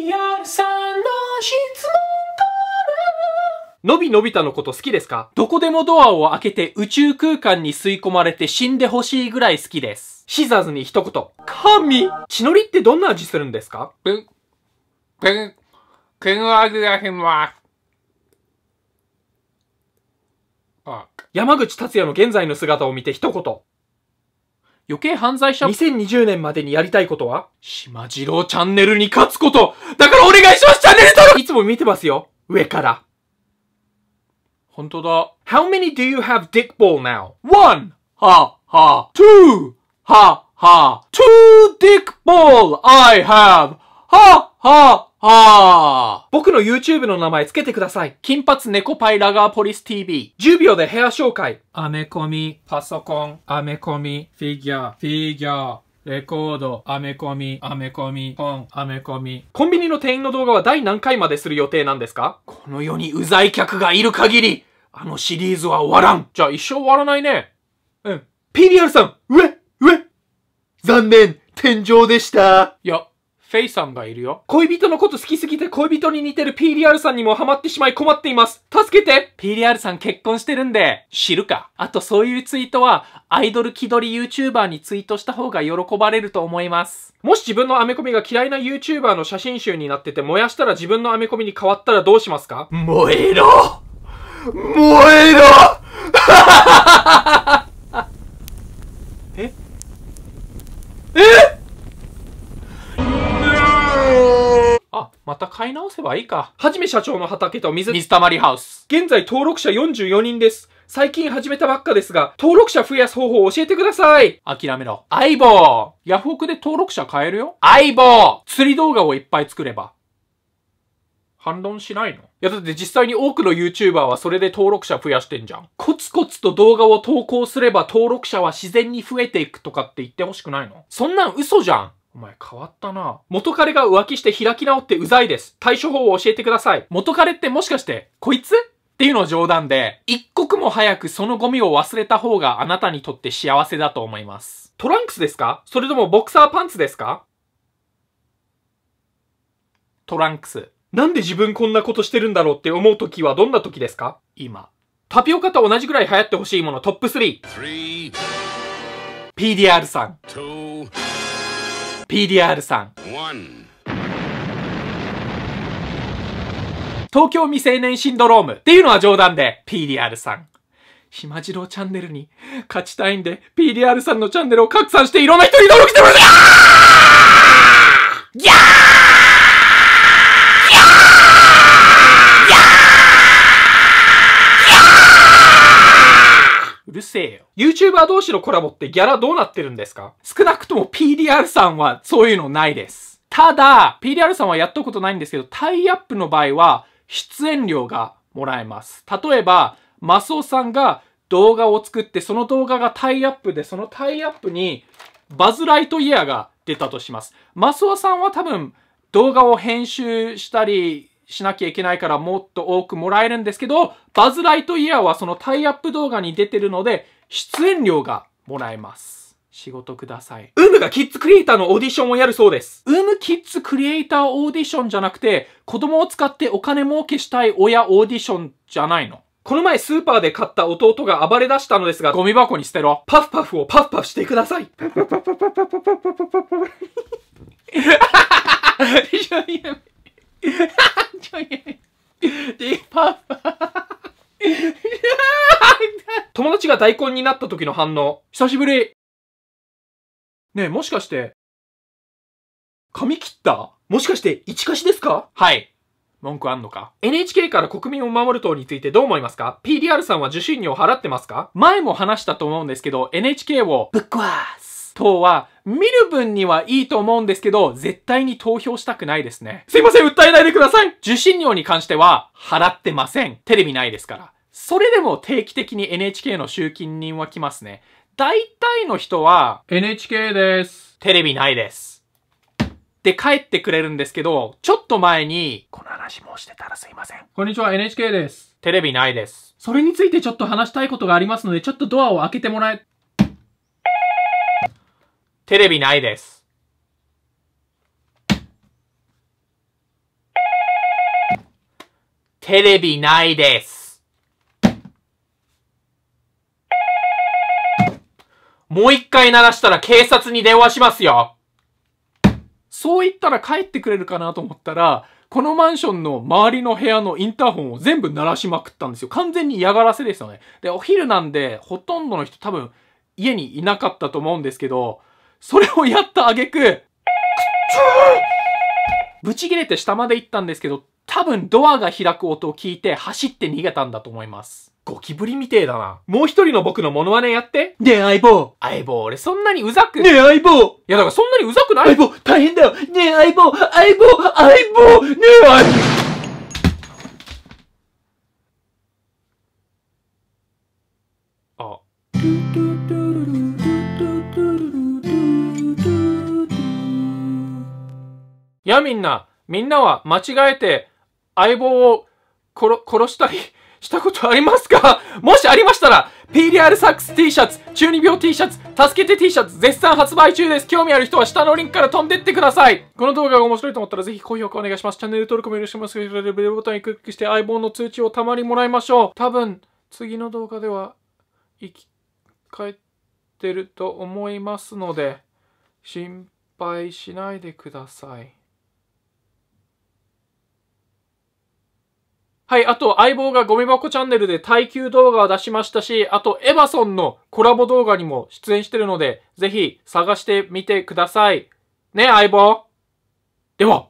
リアルさんの質問のびのび太のこと好きですかどこでもドアを開けて宇宙空間に吸い込まれて死んでほしいぐらい好きです。シザーズに一言。神血のりってどんな味するんですかペン、ます。あ山口達也の現在の姿を見て一言。余計犯罪者2020年までにやりたいことは島次郎チャンネルに勝つことだからお願いしますチャンネル登録いつも見てますよ上から本当だ How many do you have dick ball now? One! ha h a Two! ha h a Two dick ball I have! ha! はあ、はあ。僕の YouTube の名前つけてください。金髪猫パイラガーポリス TV。10秒で部屋紹介。アメコミ、パソコン、アメコミ、フィギュア、フィギュア。レコード、アメコミ、アメコミ、本、アメコミ。コンビニの店員の動画は第何回までする予定なんですかこの世にうざい客がいる限り、あのシリーズは終わらん。じゃあ一生終わらないね。うん。PDR さん、上上残念、天井でした。いや、フェイさんがいるよ。恋人のこと好きすぎて恋人に似てる PDR さんにもハマってしまい困っています。助けて !PDR さん結婚してるんで、知るか。あとそういうツイートは、アイドル気取り YouTuber にツイートした方が喜ばれると思います。もし自分のアメコミが嫌いな YouTuber の写真集になってて燃やしたら自分のアメコミに変わったらどうしますか燃えろ燃えろ えまた買い直せばいいか。はじめ社長の畑と水、水溜りハウス。現在登録者44人です。最近始めたばっかですが、登録者増やす方法を教えてください諦めろ。相棒ヤフオクで登録者変えるよ相棒釣り動画をいっぱい作れば。反論しないのいやだって実際に多くの YouTuber はそれで登録者増やしてんじゃん。コツコツと動画を投稿すれば登録者は自然に増えていくとかって言ってほしくないのそんなん嘘じゃんお前変わったな。元彼が浮気して開き直ってうざいです。対処法を教えてください。元彼ってもしかして、こいつっていうの冗談で、一刻も早くそのゴミを忘れた方があなたにとって幸せだと思います。トランクスですかそれともボクサーパンツですかトランクス。なんで自分こんなことしてるんだろうって思う時はどんな時ですか今。タピオカと同じぐらい流行ってほしいものトップ 3!3!PDR さん。PDR さん。東京未成年シンドロームっていうのは冗談で PDR さん。ひまじろうチャンネルに勝ちたいんで PDR さんのチャンネルを拡散していろんな人に登録してもらってせえよ。YouTuber 同士のコラボってギャラどうなってるんですか少なくとも PDR さんはそういうのないです。ただ、PDR さんはやったことないんですけど、タイアップの場合は出演料がもらえます。例えば、マスオさんが動画を作って、その動画がタイアップで、そのタイアップにバズライトイヤーが出たとします。マスオさんは多分動画を編集したり、しなきゃいけないからもっと多くもらえるんですけど、バズ・ライトイヤーはそのタイアップ動画に出てるので、出演料がもらえます。仕事ください。ウームがキッズクリエイターのオーディションをやるそうです。ウームキッズクリエイターオーディションじゃなくて、子供を使ってお金儲けしたい親オーディションじゃないの。この前スーパーで買った弟が暴れ出したのですが、ゴミ箱に捨てろ。パフパフをパフパフしてください。パパフパフパフパフパフパフパフパフ。が大根になった時の反応。久しぶり。ねえ、もしかして、髪切ったもしかして、一貸しですかはい。文句あんのか ?NHK から国民を守る党についてどう思いますか ?PDR さんは受信料払ってますか前も話したと思うんですけど、NHK をぶっ壊す党は、見る分にはいいと思うんですけど、絶対に投票したくないですね。すいません、訴えないでください受信料に関しては、払ってません。テレビないですから。それでも定期的に NHK の集金人は来ますね。大体の人は、NHK です。テレビないです。で帰ってくれるんですけど、ちょっと前に、この話もしてたらすいません。こんにちは、NHK です。テレビないです。それについてちょっと話したいことがありますので、ちょっとドアを開けてもらえ、テレビないです。テレビないです。もう一回鳴らしたら警察に電話しますよそう言ったら帰ってくれるかなと思ったら、このマンションの周りの部屋のインターホンを全部鳴らしまくったんですよ。完全に嫌がらせですよね。で、お昼なんで、ほとんどの人多分、家にいなかったと思うんですけど、それをやった挙句、ぶち切れて下まで行ったんですけど、多分ドアが開く音を聞いて走って逃げたんだと思います。ゴキブリみてえだな。もう一人の僕のモノマネやって。ねえ、相棒。相棒、俺そんなにうざく。ねえ、相棒。いや、だからそんなにうざくない相棒、大変だよ。ねえ、相棒、相棒、相棒、ねえ、相棒。やみんな、みんなは間違えて相棒を殺、殺したり、したことありますか もしありましたら、PDR サックス T シャツ、中二病 T シャツ、助けて T シャツ、絶賛発売中です。興味ある人は下のリンクから飛んでってください。この動画が面白いと思ったらぜひ高評価お願いします。チャンネル登録もよろしくお願いします。ベルボタンにクリックして相棒の通知をたまにもらいましょう。多分、次の動画では、生き返ってると思いますので、心配しないでください。はい、あと、相棒がゴミ箱チャンネルで耐久動画を出しましたし、あと、エヴァソンのコラボ動画にも出演してるので、ぜひ探してみてください。ね、相棒。では。